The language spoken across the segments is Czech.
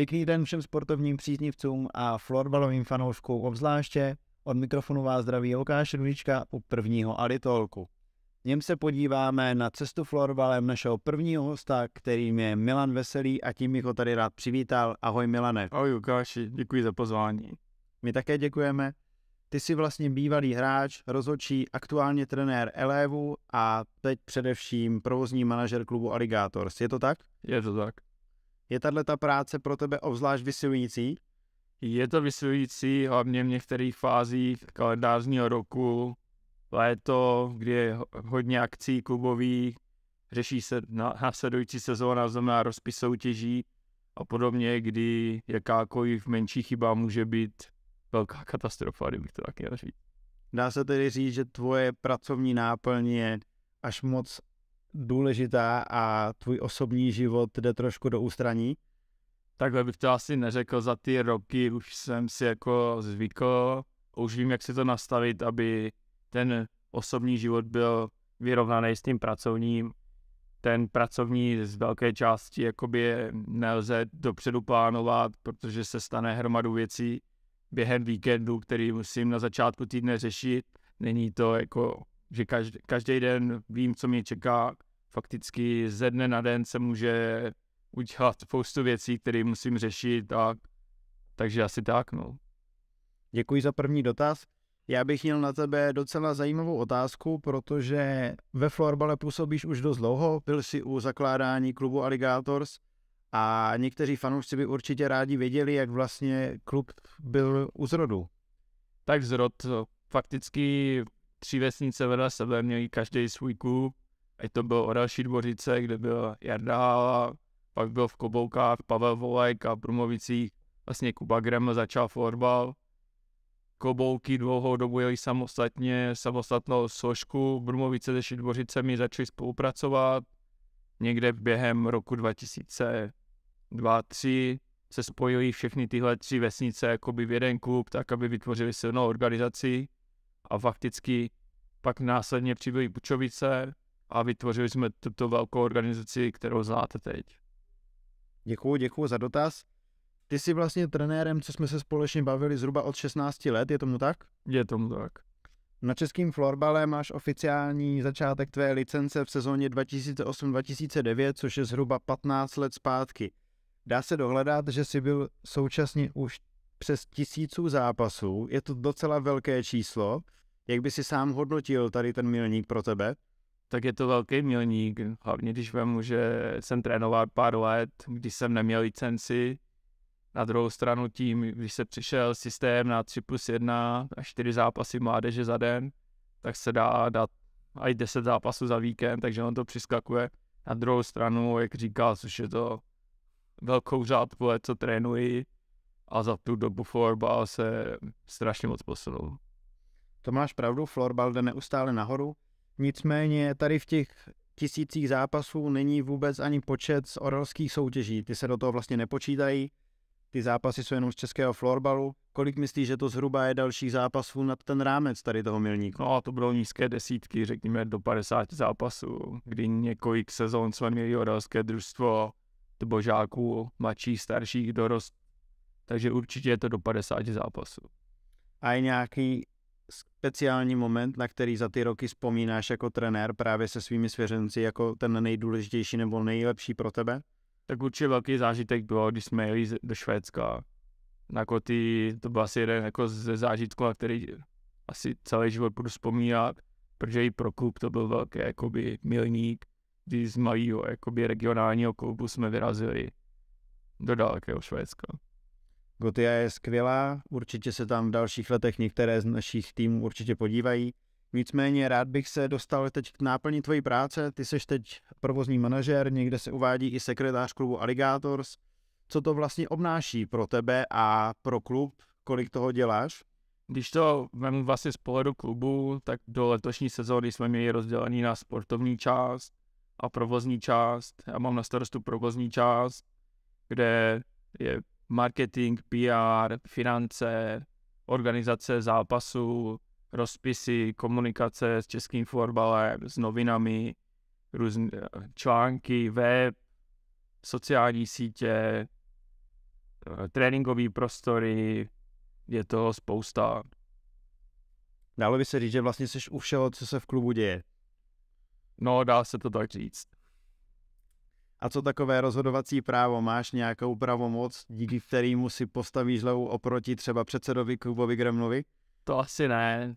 Pěkný den všem sportovním příznivcům a florbalovým fanouškům obzvláště. Od mikrofonu vás zdraví Lukáš Rudička u prvního alitolku. V něm se podíváme na cestu florbalem našeho prvního hosta, kterým je Milan Veselý a tím bych ho tady rád přivítal. Ahoj Milane. Ahoj Lukáši, děkuji za pozvání. My také děkujeme. Ty jsi vlastně bývalý hráč, rozhodčí, aktuálně trenér Elévu a teď především provozní manažer klubu Alligators. Je to tak? Je to tak. Je tahle ta práce pro tebe obzvlášť vysilující? Je to vysilující, hlavně v některých fázích kalendářního roku, léto, kdy je hodně akcí klubových, řeší se následující sezóna, znamená rozpis soutěží a podobně, kdy jakákoliv menší chyba může být velká katastrofa, kdybych to tak měl říct. Dá se tedy říct, že tvoje pracovní náplň je až moc důležitá a tvůj osobní život jde trošku do ústraní? Takhle bych to asi neřekl, za ty roky už jsem si jako zvykl, už vím, jak si to nastavit, aby ten osobní život byl vyrovnaný s tím pracovním. Ten pracovní z velké části jakoby nelze dopředu plánovat, protože se stane hromadu věcí během víkendu, který musím na začátku týdne řešit. Není to jako že každý, každý den vím, co mě čeká. Fakticky ze dne na den se může udělat spoustu věcí, které musím řešit a takže asi tak, no. Děkuji za první dotaz. Já bych měl na tebe docela zajímavou otázku, protože ve florbale působíš už dost dlouho, byl jsi u zakládání klubu Alligators a někteří fanoušci by určitě rádi věděli, jak vlastně klub byl u zrodu. Tak zrod fakticky tři vesnice vedle sebe, měli každý svůj klub, ať to bylo další dvořice, kde byl Jarda Hála, pak byl v Koboukách Pavel Volek a v Brumovicích vlastně Kuba Grem začal florbal. Kobouky dlouhou dobu jeli samostatně, samostatnou složku, Brumovice se mi začali spolupracovat. Někde během roku 2002 3 se spojili všechny tyhle tři vesnice jakoby v jeden klub, tak aby vytvořili silnou organizaci a fakticky pak následně přibyly Bučovice a vytvořili jsme tuto velkou organizaci, kterou znáte teď. Děkuji, děkuji za dotaz. Ty jsi vlastně trenérem, co jsme se společně bavili zhruba od 16 let, je tomu tak? Je tomu tak. Na českém florbale máš oficiální začátek tvé licence v sezóně 2008-2009, což je zhruba 15 let zpátky. Dá se dohledat, že jsi byl současně už přes tisíců zápasů. Je to docela velké číslo. Jak by si sám hodnotil tady ten milník pro tebe? Tak je to velký milník, hlavně když vemu, že jsem trénoval pár let, když jsem neměl licenci. Na druhou stranu tím, když se přišel systém na 3 plus 1 a 4 zápasy mládeže za den, tak se dá dát i 10 zápasů za víkend, takže on to přiskakuje. Na druhou stranu, jak říkal, což je to velkou řádku co trénuji, a za tu dobu florbal se strašně moc posunul. To máš pravdu, florbal jde neustále nahoru, nicméně tady v těch tisících zápasů není vůbec ani počet z orelských soutěží, ty se do toho vlastně nepočítají, ty zápasy jsou jenom z českého florbalu. Kolik myslíš, že to zhruba je dalších zápasů nad ten rámec tady toho milníku? No a to bylo nízké desítky, řekněme do 50 zápasů, kdy několik sezon jsme měli orelské družstvo, božáků, mladších, starších, dorost, takže určitě je to do 50 zápasů. A je nějaký speciální moment, na který za ty roky vzpomínáš jako trenér právě se svými svěřenci jako ten nejdůležitější nebo nejlepší pro tebe? Tak určitě velký zážitek bylo, když jsme jeli do Švédska na koty, to byl asi jeden jako ze zážitků, na který asi celý život budu vzpomínat, protože i pro klub to byl velký jakoby milník, kdy z malého regionálního klubu jsme vyrazili do dalekého Švédska. Gotia je skvělá, určitě se tam v dalších letech některé z našich týmů určitě podívají. Nicméně rád bych se dostal teď k náplni tvojí práce. Ty jsi teď provozní manažer, někde se uvádí i sekretář klubu Alligators. Co to vlastně obnáší pro tebe a pro klub? Kolik toho děláš? Když to vemu vlastně z pohledu klubu, tak do letošní sezóny jsme měli rozdělený na sportovní část a provozní část. Já mám na starostu provozní část, kde je marketing, PR, finance, organizace zápasů, rozpisy, komunikace s českým fotbalem, s novinami, různé články, web, sociální sítě, eh, tréninkové prostory, je toho spousta. Dále by se říct, že vlastně jsi u všeho, co se v klubu děje. No, dá se to tak říct. A co takové rozhodovací právo? Máš nějakou pravomoc, díky kterému si postavíš levou oproti třeba předsedovi Kubovi Gremlovi? To asi ne.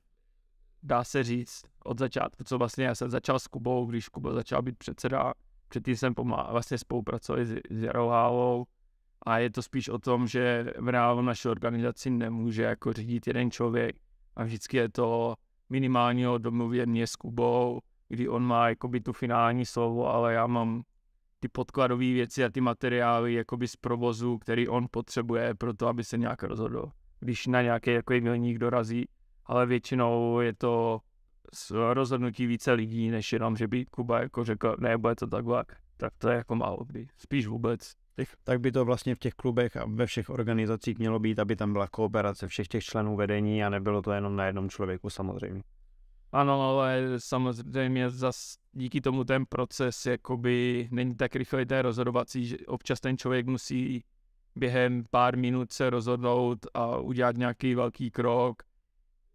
Dá se říct od začátku, co vlastně já jsem začal s Kubou, když Kuba začal být předseda. Předtím jsem pomá- vlastně spolupracoval s, s Jarou Hálou a je to spíš o tom, že v reálu naší organizaci nemůže jako řídit jeden člověk a vždycky je to minimálního domluvě mě s Kubou, kdy on má jakoby tu finální slovo, ale já mám ty podkladové věci a ty materiály jakoby z provozu, který on potřebuje pro to, aby se nějak rozhodl, když na nějaký jako milník dorazí, ale většinou je to rozhodnutí více lidí, než jenom, že by Kuba jako řekl, ne, bude to takhle, tak to je jako málo kdy, spíš vůbec. Tak by to vlastně v těch klubech a ve všech organizacích mělo být, aby tam byla kooperace všech těch členů vedení a nebylo to jenom na jednom člověku samozřejmě. Ano, ale samozřejmě zas díky tomu ten proces jakoby není tak rychlý ten rozhodovací, že občas ten člověk musí během pár minut se rozhodnout a udělat nějaký velký krok.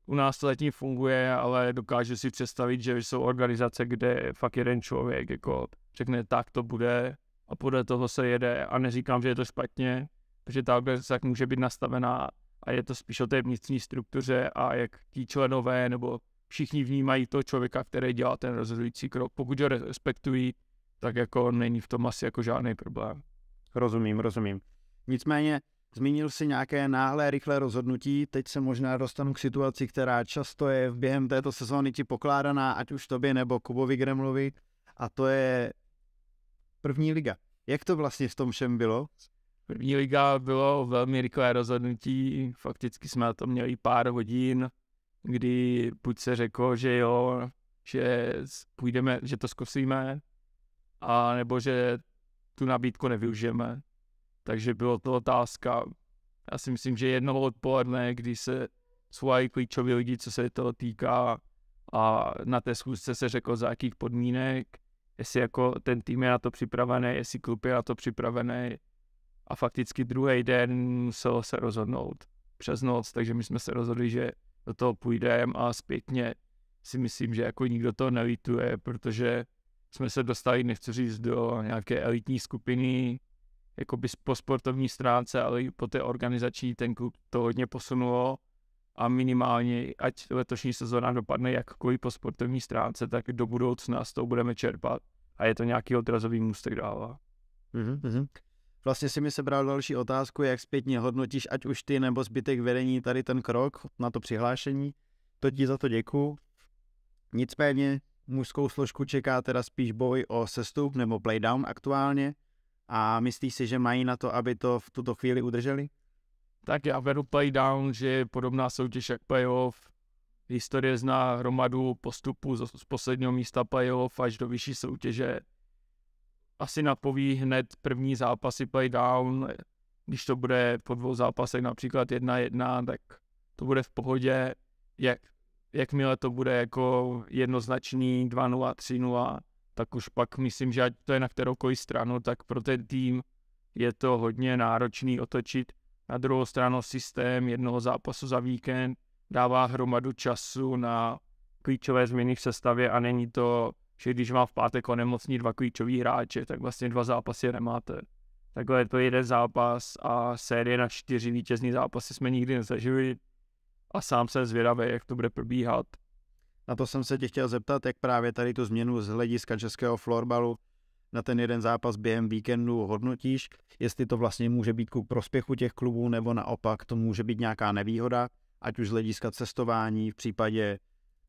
U nás to zatím funguje, ale dokážu si představit, že jsou organizace, kde fakt jeden člověk jako řekne, tak to bude a podle toho se jede a neříkám, že je to špatně, protože ta organizace tak může být nastavená a je to spíš o té vnitřní struktuře a jak ti členové nebo všichni vnímají toho člověka, který dělá ten rozhodující krok. Pokud ho respektují, tak jako není v tom asi jako žádný problém. Rozumím, rozumím. Nicméně zmínil si nějaké náhlé, rychlé rozhodnutí, teď se možná dostanu k situaci, která často je během této sezóny ti pokládaná, ať už tobě nebo Kubovi Gremlovi, a to je první liga. Jak to vlastně v tom všem bylo? První liga bylo velmi rychlé rozhodnutí, fakticky jsme na to měli pár hodin, kdy buď se řeklo, že jo, že půjdeme, že to zkusíme, a nebo že tu nabídku nevyužijeme. Takže bylo to otázka, já si myslím, že jednoho odpoledne, kdy se svojí klíčoví lidi, co se toho týká a na té schůzce se řeklo, za jakých podmínek, jestli jako ten tým je na to připravený, jestli klub je na to připravený a fakticky druhý den muselo se rozhodnout přes noc, takže my jsme se rozhodli, že do toho půjdeme a zpětně si myslím, že jako nikdo to nelituje, protože jsme se dostali, nechci říct, do nějaké elitní skupiny, jako by po sportovní stránce, ale i po té organizační ten klub to hodně posunulo a minimálně, ať letošní sezona dopadne jakkoliv po sportovní stránce, tak do budoucna s toho budeme čerpat a je to nějaký odrazový můstek dává. Mm-hmm. Mhm. Vlastně si mi sebral další otázku, jak zpětně hodnotíš, ať už ty nebo zbytek vedení tady ten krok na to přihlášení. To ti za to děkuju. Nicméně mužskou složku čeká teda spíš boj o sestup nebo playdown aktuálně a myslíš si, že mají na to, aby to v tuto chvíli udrželi? Tak já vedu playdown, že je podobná soutěž jak playoff. Historie zná hromadu postupů z posledního místa playoff až do vyšší soutěže asi napoví hned první zápasy playdown, když to bude po dvou zápasech například jedna jedna, tak to bude v pohodě, jak, jakmile to bude jako jednoznačný 2-0, 3-0, tak už pak myslím, že ať to je na kteroukoliv stranu, tak pro ten tým je to hodně náročný otočit. Na druhou stranu systém jednoho zápasu za víkend dává hromadu času na klíčové změny v sestavě a není to že když má v pátek onemocní dva klíčový hráče, tak vlastně dva zápasy nemáte. Takhle je to jeden zápas a série na čtyři vítězní zápasy jsme nikdy nezažili a sám jsem zvědavý, jak to bude probíhat. Na to jsem se tě chtěl zeptat, jak právě tady tu změnu z hlediska českého florbalu na ten jeden zápas během víkendu hodnotíš, jestli to vlastně může být ku prospěchu těch klubů, nebo naopak to může být nějaká nevýhoda, ať už z hlediska cestování v případě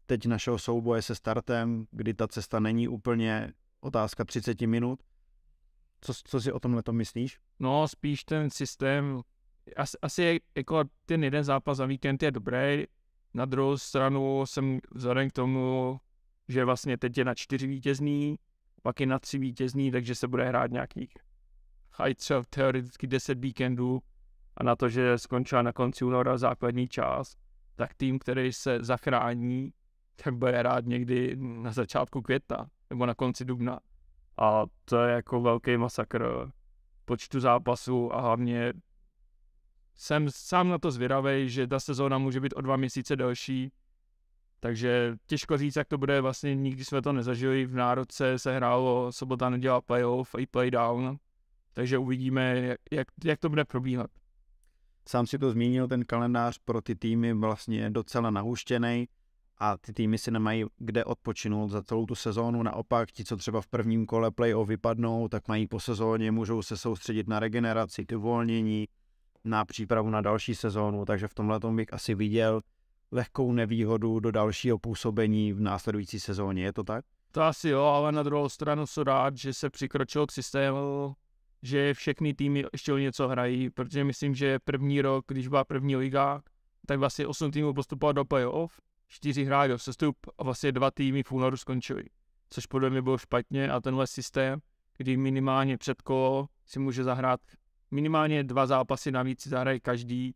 teď našeho souboje se startem, kdy ta cesta není úplně otázka 30 minut. Co, co si o tomhle to myslíš? No, spíš ten systém, asi, asi jako ten jeden zápas za víkend je dobrý, na druhou stranu jsem vzhledem k tomu, že vlastně teď je na čtyři vítězný, pak je na tři vítězný, takže se bude hrát nějakých aj třeba teoreticky 10 víkendů a na to, že skončila na konci února základní část, tak tým, který se zachrání, tak bude rád někdy na začátku května nebo na konci dubna. A to je jako velký masakr počtu zápasů a hlavně jsem sám na to zvědavý, že ta sezóna může být o dva měsíce delší, takže těžko říct, jak to bude, vlastně nikdy jsme to nezažili, v národce se hrálo sobota neděla playoff i playdown, takže uvidíme, jak, jak, jak to bude probíhat. Sám si to zmínil, ten kalendář pro ty týmy vlastně docela nahuštěný a ty týmy si nemají kde odpočinout za celou tu sezónu. Naopak ti, co třeba v prvním kole play off vypadnou, tak mají po sezóně, můžou se soustředit na regeneraci, ty uvolnění, na přípravu na další sezónu, takže v tomhle tom bych asi viděl lehkou nevýhodu do dalšího působení v následující sezóně, je to tak? To asi jo, ale na druhou stranu jsem rád, že se přikročil k systému, že všechny týmy ještě o něco hrají, protože myslím, že první rok, když byla první liga, tak vlastně 8 týmů postupovalo do playoff čtyři hráli do sestup a vlastně dva týmy v únoru skončili. Což podle mě bylo špatně a tenhle systém, kdy minimálně před kolo si může zahrát minimálně dva zápasy navíc si zahraje každý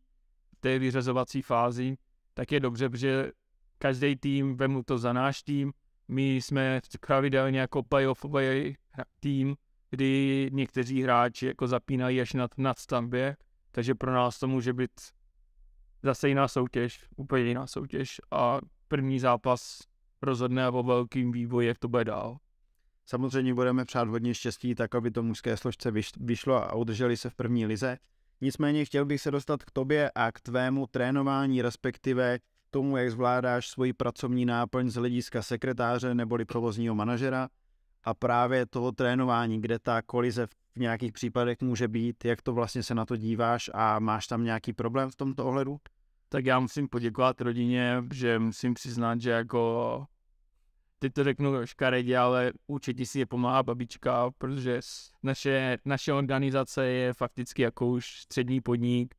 v té vyřazovací fázi, tak je dobře, protože každý tým, vemu to za náš tým, my jsme pravidelně jako playoffový tým, kdy někteří hráči jako zapínají až nad stavbě, takže pro nás to může být zase jiná soutěž, úplně jiná soutěž a první zápas rozhodne o velkým vývoji, jak to bude dál. Samozřejmě budeme přát hodně štěstí, tak aby to mužské složce vyšlo a udrželi se v první lize. Nicméně chtěl bych se dostat k tobě a k tvému trénování, respektive tomu, jak zvládáš svoji pracovní náplň z hlediska sekretáře neboli provozního manažera a právě toho trénování, kde ta kolize v v nějakých případech může být, jak to vlastně se na to díváš a máš tam nějaký problém v tomto ohledu? Tak já musím poděkovat rodině, že musím přiznat, že jako teď to řeknu škaredě, ale určitě si je pomáhá babička, protože naše, naše organizace je fakticky jako už střední podnik,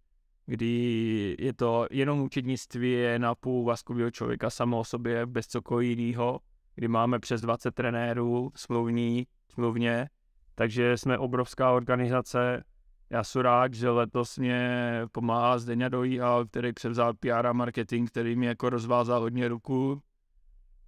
kdy je to jenom účetnictví je na půl vaskového člověka samo o sobě, bez cokoliv jiného, kdy máme přes 20 trenérů smluvní, smluvně, takže jsme obrovská organizace. Já jsem rád, že letos mě pomáhá Zdeňa Dojíhal, který převzal PR a marketing, který mi jako rozvázal hodně ruku.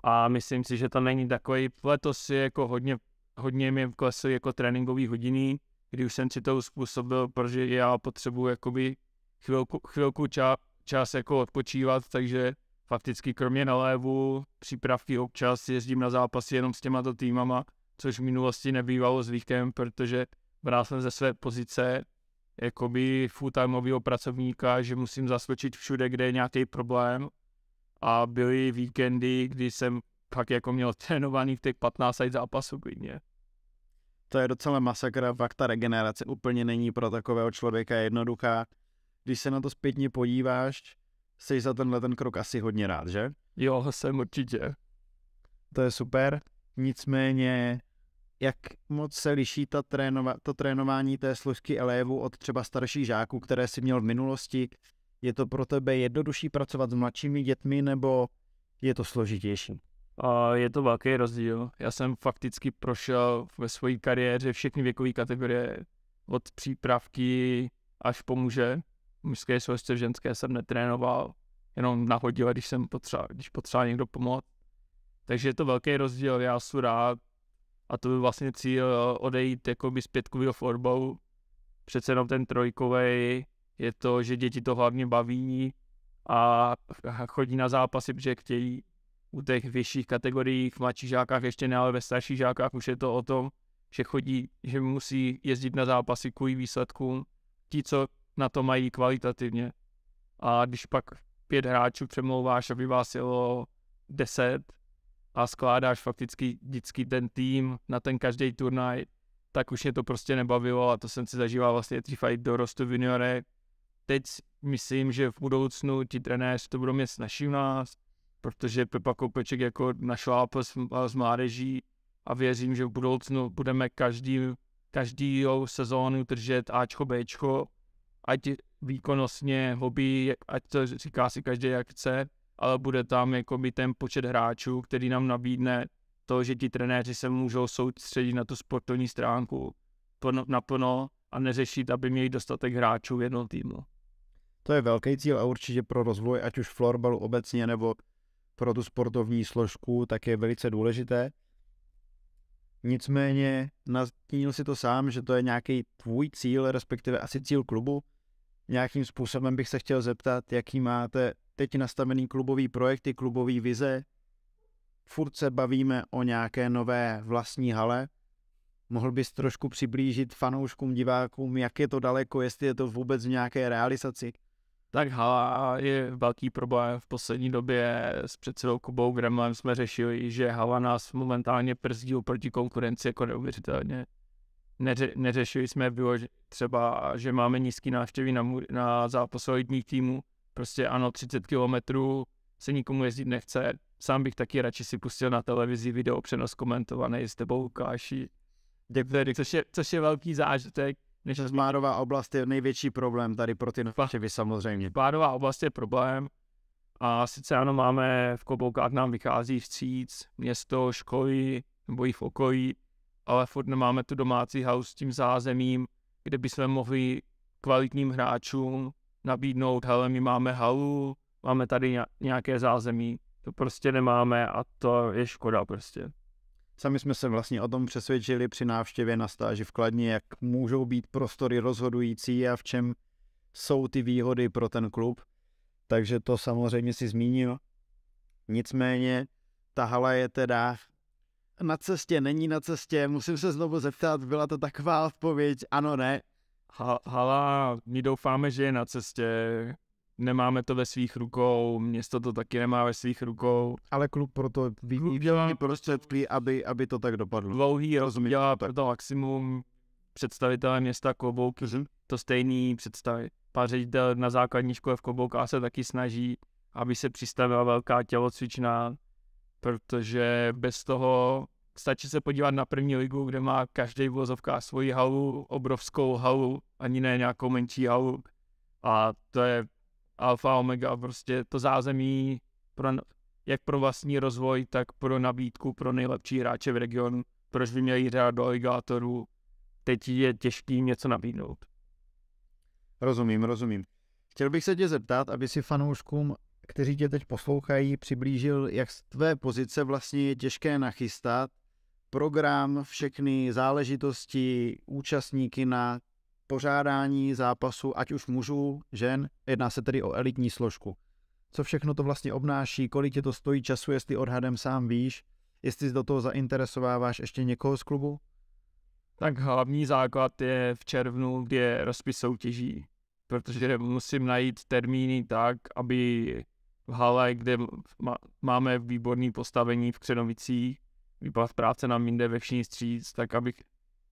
A myslím si, že to není takový, letos je jako hodně, hodně mi klesly jako tréninkové hodiny, kdy už jsem si to způsobil, protože já potřebuji jakoby chvilku, chvilku ča, čas jako odpočívat, takže fakticky kromě nalévu, přípravky občas, jezdím na zápasy jenom s těmato týmama, což v minulosti nebývalo zvykem, protože bral jsem ze své pozice jakoby full-timeového pracovníka, že musím zaskočit všude, kde je nějaký problém a byly víkendy, kdy jsem pak jako měl trénovaný v těch 15 zápasů klidně. To je docela masakra, fakt ta regenerace úplně není pro takového člověka jednoduchá. Když se na to zpětně podíváš, jsi za tenhle ten krok asi hodně rád, že? Jo, jsem určitě. To je super, nicméně jak moc se liší ta trénova, to trénování té složky elévu od třeba starších žáků, které si měl v minulosti? Je to pro tebe jednodušší pracovat s mladšími dětmi nebo je to složitější? A je to velký rozdíl. Já jsem fakticky prošel ve své kariéře všechny věkové kategorie, od přípravky až po muže. Mužské složce v ženské jsem netrénoval, jenom nahodil, když jsem potřeba, když potřeba někdo pomoct. Takže je to velký rozdíl. Já jsem rád, a to byl vlastně cíl eh, odejít by z pětkového florbou. Přece jenom ten trojkový je to, že děti to hlavně baví a chodí na zápasy, protože chtějí u těch vyšších kategorií, v mladších žákách ještě ne, ale ve starších žákách už je to o tom, že chodí, že musí jezdit na zápasy kvůli výsledkům, ti, co na to mají kvalitativně. A když pak pět hráčů přemlouváš, aby vás jelo deset, a skládáš fakticky vždycky ten tým na ten každý turnaj, tak už mě to prostě nebavilo a to jsem si zažíval vlastně tři fight dorostu v juniore. Teď myslím, že v budoucnu ti trenéři to budou mít snažší u nás, protože Pepa Koupeček jako našla s, s mládeží a věřím, že v budoucnu budeme každý, každý sezónu držet Ačko, Bčko, ať výkonnostně, hobby, ať to říká si každý jak chce, ale bude tam jakoby ten počet hráčů, který nám nabídne to, že ti trenéři se můžou soustředit na tu sportovní stránku plno, naplno a neřešit, aby měli dostatek hráčů v jednom týmu. To je velký cíl a určitě pro rozvoj, ať už florbalu obecně nebo pro tu sportovní složku, tak je velice důležité. Nicméně nastínil si to sám, že to je nějaký tvůj cíl, respektive asi cíl klubu. Nějakým způsobem bych se chtěl zeptat, jaký máte teď nastavený klubový projekty, klubový vize, furt se bavíme o nějaké nové vlastní hale. Mohl bys trošku přiblížit fanouškům, divákům, jak je to daleko, jestli je to vůbec v nějaké realizaci? Tak hala je velký problém v poslední době s předsedou Kubou Gremlem jsme řešili, že hala nás momentálně przdí oproti konkurenci jako neuvěřitelně. Neře- neřešili jsme bylo třeba, že máme nízký návštěvy na, mu- na zápasových týmu, prostě ano, 30 kilometrů se nikomu jezdit nechce. Sám bych taky radši si pustil na televizi video přenos komentovaný s tebou Děkuji. Což je, což je velký zážitek. Než márová oblast je největší problém tady pro ty návštěvy samozřejmě. Pádová oblast je problém. A sice ano, máme v Koboukách nám vychází vstříc město, školy nebo i v okolí, ale furt nemáme tu domácí house s tím zázemím, kde bychom mohli kvalitním hráčům nabídnout, hele, my máme halu, máme tady nějaké zázemí, to prostě nemáme a to je škoda prostě. Sami jsme se vlastně o tom přesvědčili při návštěvě na stáži v Kladně, jak můžou být prostory rozhodující a v čem jsou ty výhody pro ten klub. Takže to samozřejmě si zmínil. Nicméně ta hala je teda na cestě, není na cestě, musím se znovu zeptat, byla to taková odpověď, ano, ne hala, my doufáme, že je na cestě, nemáme to ve svých rukou, město to taky nemá ve svých rukou. Ale klub proto vidí prostředky, aby, aby to tak dopadlo. Dlouhý rozumí, dělá pro to maximum představitelé města Kobouk, mm-hmm. to stejný představit. Pan ředitel na základní škole v Kobouká se taky snaží, aby se přistavila velká tělocvičná, protože bez toho stačí se podívat na první ligu, kde má každý vozovka svoji halu, obrovskou halu, ani ne nějakou menší halu. A to je alfa omega, prostě to zázemí pro, jak pro vlastní rozvoj, tak pro nabídku pro nejlepší hráče v regionu. Proč by měli hrát do aligátorů? Teď je těžký něco nabídnout. Rozumím, rozumím. Chtěl bych se tě zeptat, aby si fanouškům, kteří tě teď poslouchají, přiblížil, jak z tvé pozice vlastně je těžké nachystat program, všechny záležitosti, účastníky na pořádání zápasu, ať už mužů, žen, jedná se tedy o elitní složku. Co všechno to vlastně obnáší, kolik tě to stojí času, jestli odhadem sám víš, jestli do toho zainteresováváš ještě někoho z klubu? Tak hlavní základ je v červnu, kde je rozpis soutěží, protože musím najít termíny tak, aby v hale, kde máme výborné postavení v Křenovicích, výpad práce na minde ve všichni stříc, tak abych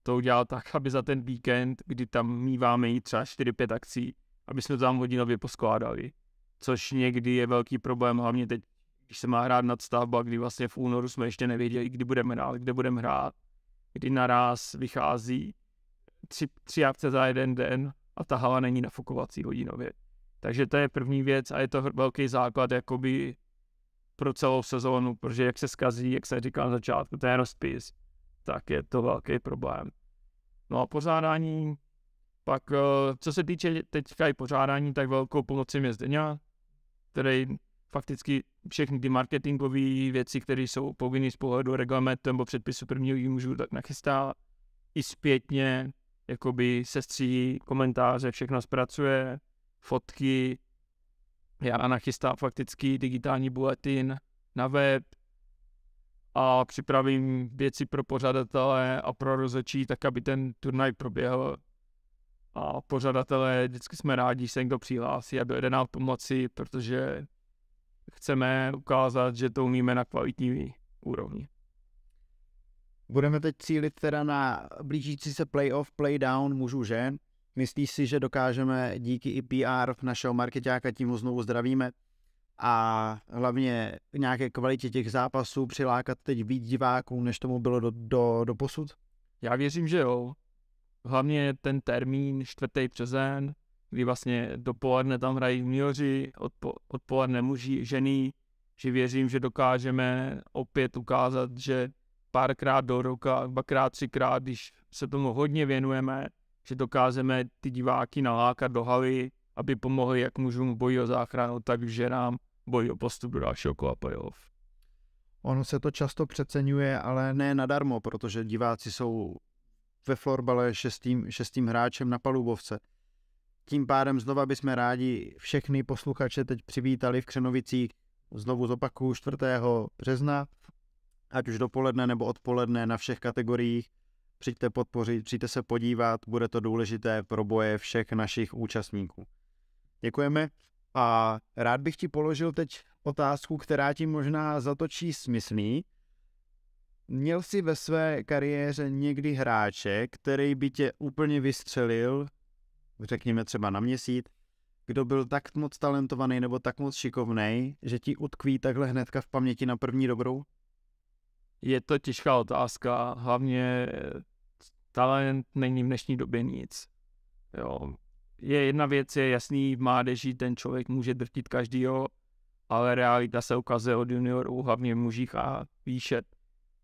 to udělal tak, aby za ten víkend, kdy tam míváme jít třeba 4-5 akcí, aby jsme tam hodinově poskládali. Což někdy je velký problém, hlavně teď, když se má hrát nadstavba, kdy vlastně v únoru jsme ještě nevěděli, kdy budeme hrát, kde budeme hrát, kdy naraz vychází tři, tři akce za jeden den a ta hala není nafukovací hodinově. Takže to je první věc a je to velký základ jakoby pro celou sezónu, protože jak se skazí, jak se říká na začátku, to je rozpis tak je to velký problém. No a pořádání, pak eh, co se týče teďka i pořádání, tak velkou pomocí je Zdeňa, který fakticky všechny ty marketingové věci, které jsou povinné z pohledu reglamentu nebo předpisu prvního mužů, tak nachystá i zpětně, jakoby se stříhí komentáře, všechno zpracuje, fotky, já nachystá fakticky digitální bulletin na web, a připravím věci pro pořadatele a pro rozečí, tak aby ten turnaj proběhl. A pořadatelé, vždycky jsme rádi, když se někdo přihlásí a dojede nám pomoci, protože chceme ukázat, že to umíme na kvalitní úrovni. Budeme teď cílit teda na blížící se playoff, playdown mužů žen. Myslíš si, že dokážeme díky i PR našeho marketáka, tím znovu zdravíme, a hlavně nějaké kvalitě těch zápasů přilákat teď víc diváků, než tomu bylo do, do, do posud? Já věřím, že jo. Hlavně ten termín čtvrtý březen, kdy vlastně dopoledne tam hrají junioři, odpo, odpoledne muži, ženy, že věřím, že dokážeme opět ukázat, že párkrát do roka, dvakrát, třikrát, když se tomu hodně věnujeme, že dokážeme ty diváky nalákat do haly, aby pomohli jak mužům v boji o záchranu, tak ženám boji o postup do dalšího kola playoff. Ono se to často přeceňuje, ale ne nadarmo, protože diváci jsou ve florbale šestým, šestým hráčem na palubovce. Tím pádem znova bychom rádi všechny posluchače teď přivítali v Křenovicích znovu zopakuju 4. března, ať už dopoledne nebo odpoledne na všech kategoriích. Přijďte podpořit, přijďte se podívat, bude to důležité pro boje všech našich účastníků. Děkujeme. A rád bych ti položil teď otázku, která ti možná zatočí smyslný. Měl jsi ve své kariéře někdy hráče, který by tě úplně vystřelil, řekněme třeba na měsíc, kdo byl tak moc talentovaný nebo tak moc šikovný, že ti utkví takhle hnedka v paměti na první dobrou? Je to těžká otázka. Hlavně eh, talent není v dnešní době nic. Jo, je jedna věc, je jasný, v mládeži ten člověk může drtit každýho, ale realita se ukazuje od juniorů, hlavně mužích a výše.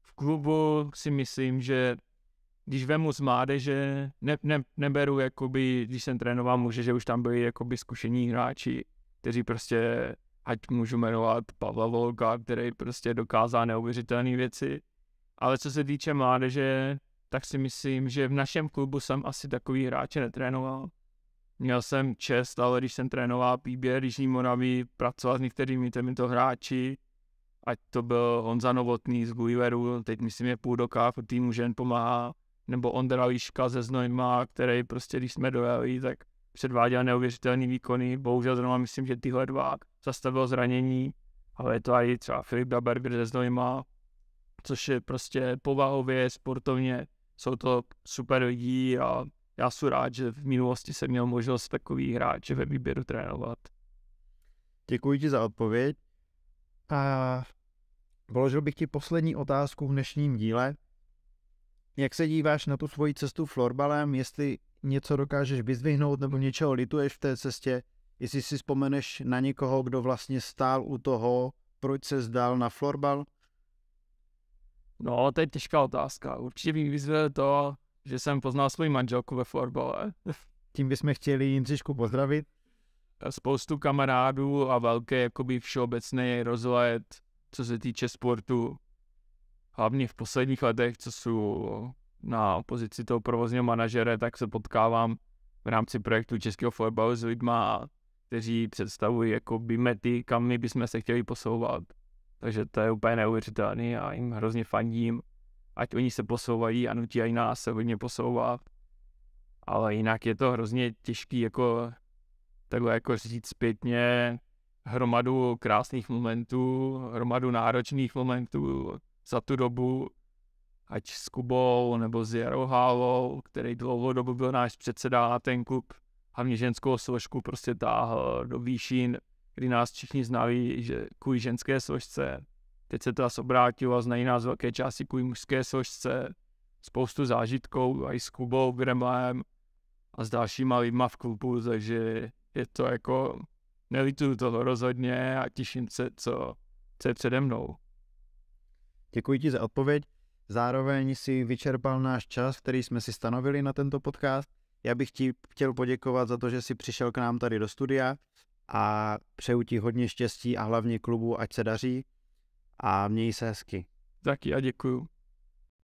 V klubu si myslím, že když vemu z mládeže, ne, ne, neberu, jakoby, když jsem trénoval muže, že už tam byli jakoby zkušení hráči, kteří prostě, ať můžu jmenovat Pavla Volka, který prostě dokázal neuvěřitelné věci. Ale co se týče mládeže, tak si myslím, že v našem klubu jsem asi takový hráče netrénoval. Měl jsem čest, ale když jsem trénoval výběr Jižní Moravy, pracoval s některými těmito hráči, ať to byl Honza Novotný z Guiveru, teď myslím je půdoka, v týmu žen pomáhá, nebo Ondra Líška ze Znojma, který prostě, když jsme dojeli, tak předváděl neuvěřitelný výkony. Bohužel zrovna myslím, že tyhle dva zastavil zranění, ale je to i třeba Filip Daberger ze Znojma, což je prostě povahově, sportovně, jsou to super lidi a já jsem rád, že v minulosti jsem měl možnost takový hráče ve výběru trénovat. Děkuji ti za odpověď. A položil bych ti poslední otázku v dnešním díle. Jak se díváš na tu svoji cestu florbalem, jestli něco dokážeš vyzvihnout nebo něčeho lituješ v té cestě, jestli si vzpomeneš na někoho, kdo vlastně stál u toho, proč se zdal na florbal? No, to je těžká otázka. Určitě bych vyzvedl to, že jsem poznal svůj manželku ve florbale. Tím bychom chtěli Jindřišku pozdravit. Spoustu kamarádů a velké jakoby všeobecný rozlet, co se týče sportu. Hlavně v posledních letech, co jsou na pozici toho provozního manažera, tak se potkávám v rámci projektu Českého fotbalu s lidma, kteří představují jako mety, kam my bychom se chtěli posouvat. Takže to je úplně neuvěřitelné a jim hrozně fandím ať oni se posouvají a nutí i nás se hodně posouvat. Ale jinak je to hrozně těžký jako takhle jako říct zpětně hromadu krásných momentů, hromadu náročných momentů za tu dobu, ať s Kubou nebo s Jarou Hálou, který dlouhou dobu byl náš předseda a ten klub hlavně ženskou složku prostě táhl do výšin, kdy nás všichni znali, že kvůli ženské složce Teď se to zase obrátilo a znají nás velké části kvůli mužské složce, spoustu zážitků, i s Kubou Gremlem a s dalšíma lidma v klubu, takže je to jako, nelituju toho rozhodně a těším se, co, co je přede mnou. Děkuji ti za odpověď. Zároveň si vyčerpal náš čas, který jsme si stanovili na tento podcast. Já bych ti chtěl poděkovat za to, že jsi přišel k nám tady do studia a přeju ti hodně štěstí a hlavně klubu, ať se daří a měj se hezky. Taky a děkuju.